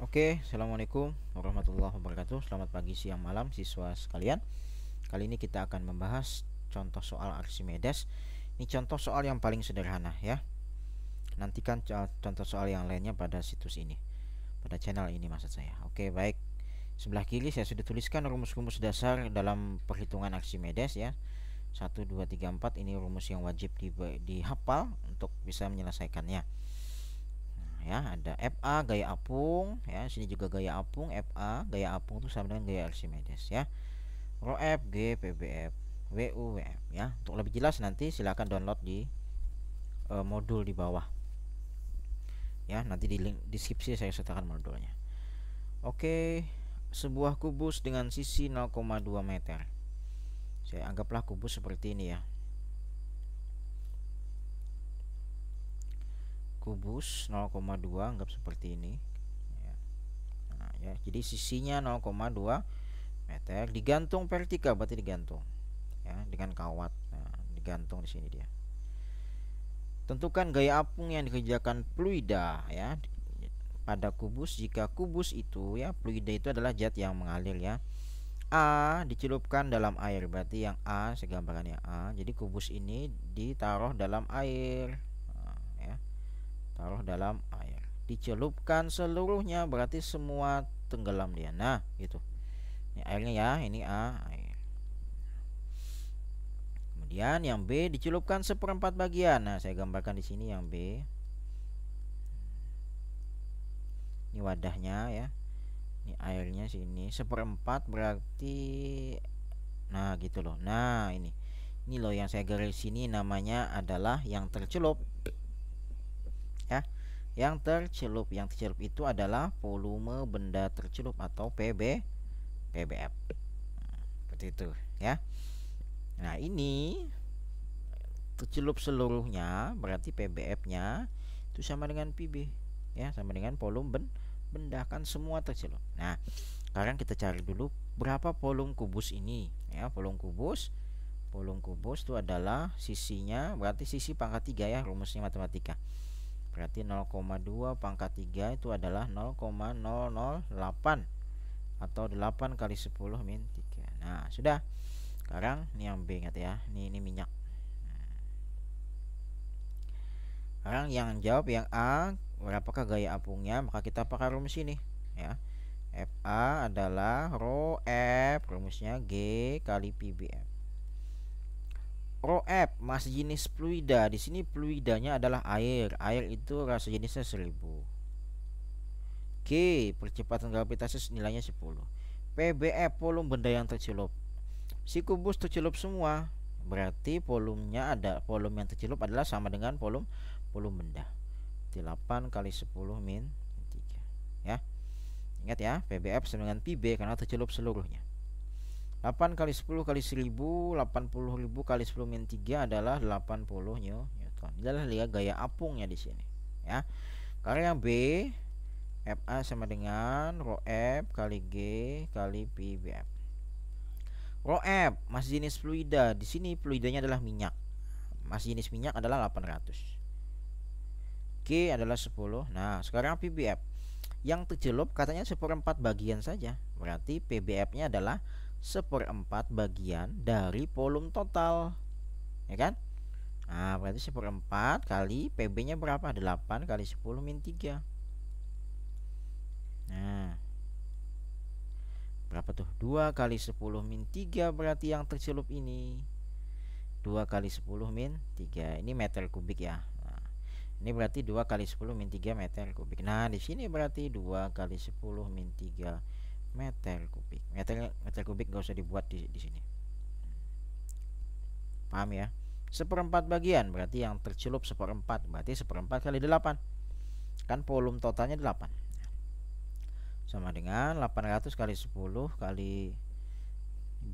Oke, Assalamualaikum warahmatullahi wabarakatuh Selamat pagi, siang, malam siswa sekalian Kali ini kita akan membahas contoh soal Archimedes Ini contoh soal yang paling sederhana ya Nantikan contoh soal yang lainnya pada situs ini Pada channel ini maksud saya Oke, baik Sebelah kiri saya sudah tuliskan rumus-rumus dasar dalam perhitungan Archimedes ya Satu, dua, tiga, empat. ini rumus yang wajib di, dihafal untuk bisa menyelesaikannya ya ada FA gaya apung ya sini juga gaya apung FA gaya apung itu sama dengan gaya Archimedes ya Rho F G PBF WU WF ya untuk lebih jelas nanti silahkan download di uh, modul di bawah ya nanti di link deskripsi saya sertakan modulnya oke sebuah kubus dengan sisi 0,2 meter saya anggaplah kubus seperti ini ya kubus 0,2 anggap seperti ini ya. Nah, ya jadi sisinya 0,2 meter digantung vertikal berarti digantung ya dengan kawat nah, digantung di sini dia tentukan gaya apung yang dikerjakan fluida ya pada kubus jika kubus itu ya fluida itu adalah zat yang mengalir ya A dicelupkan dalam air berarti yang A segambarannya A jadi kubus ini ditaruh dalam air taruh dalam air dicelupkan seluruhnya berarti semua tenggelam dia nah gitu ini airnya ya ini A air kemudian yang B dicelupkan seperempat bagian nah saya gambarkan di sini yang B ini wadahnya ya ini airnya sini seperempat berarti nah gitu loh nah ini ini loh yang saya garis sini namanya adalah yang tercelup ya yang tercelup yang tercelup itu adalah volume benda tercelup atau PB PBF seperti itu ya nah ini tercelup seluruhnya berarti PBF nya itu sama dengan PB ya sama dengan volume ben benda kan semua tercelup nah sekarang kita cari dulu berapa volume kubus ini ya volume kubus volume kubus itu adalah sisinya berarti sisi pangkat tiga ya rumusnya matematika berarti 0,2 pangkat 3 itu adalah 0,008 atau 8 kali 10 min 3 nah sudah sekarang ini yang B ingat ya ini, ini minyak sekarang yang jawab yang A berapakah gaya apungnya maka kita pakai rumus ini ya FA adalah rho F rumusnya G kali PBF roep mas jenis fluida. Di sini fluidanya adalah air. Air itu rasa jenisnya 1000. Oke, percepatan gravitasi nilainya 10. PBF volume benda yang tercelup. Si kubus tercelup semua. Berarti volumenya ada volume yang tercelup adalah sama dengan volume volume benda. 8 kali 10 min 3. Ya. Ingat ya, PBF sama dengan PB karena tercelup seluruhnya. 8 kali 10 kali 1000 80.000 kali 10 min 3 adalah 80 newton adalah lihat gaya apungnya di sini ya karena yang B FA sama dengan rho F kali G kali P F Rho F masih jenis fluida. Di sini fluidanya adalah minyak. Masih jenis minyak adalah 800. G adalah 10. Nah, sekarang PBF. Yang terjelup katanya seperempat bagian saja. Berarti PBF-nya adalah seperempat bagian dari volume total ya kan nah berarti seperempat kali PB nya berapa 8 kali 10 min 3 nah berapa tuh 2 kali 10 min 3 berarti yang tercelup ini 2 kali 10 min 3 ini meter kubik ya nah, ini berarti 2 kali 10 min 3 meter kubik nah di sini berarti 2 kali 10 min 3 meter kubik meter kubik meter metal kubik gak usah dibuat di, di sini paham ya seperempat bagian berarti yang tercelup seperempat berarti seperempat kali delapan kan volume totalnya delapan sama dengan 800 kali 10 kali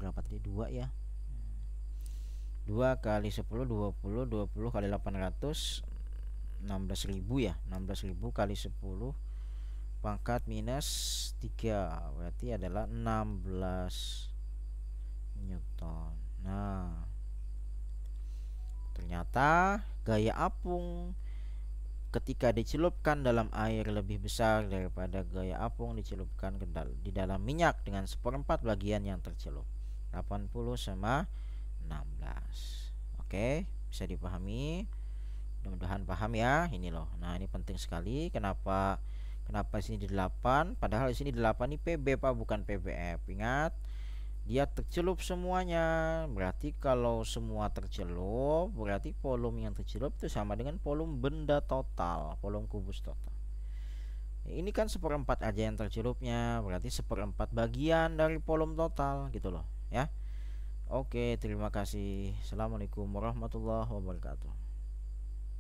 berapa tadi dua ya dua kali 10 20 20 kali 800 16.000 ya 16.000 kali 10 pangkat minus 3 berarti adalah 16 Newton nah ternyata gaya apung ketika dicelupkan dalam air lebih besar daripada gaya apung dicelupkan ke di dalam minyak dengan seperempat bagian yang tercelup 80 sama 16 oke bisa dipahami mudah-mudahan paham ya ini loh nah ini penting sekali kenapa Kenapa sini di 8? Padahal di sini 8 ini PB Pak, bukan PBF. Ingat, dia tercelup semuanya. Berarti kalau semua tercelup, berarti volume yang tercelup itu sama dengan volume benda total, volume kubus total. Ini kan seperempat aja yang tercelupnya, berarti seperempat bagian dari volume total gitu loh, ya. Oke, terima kasih. Assalamualaikum warahmatullahi wabarakatuh.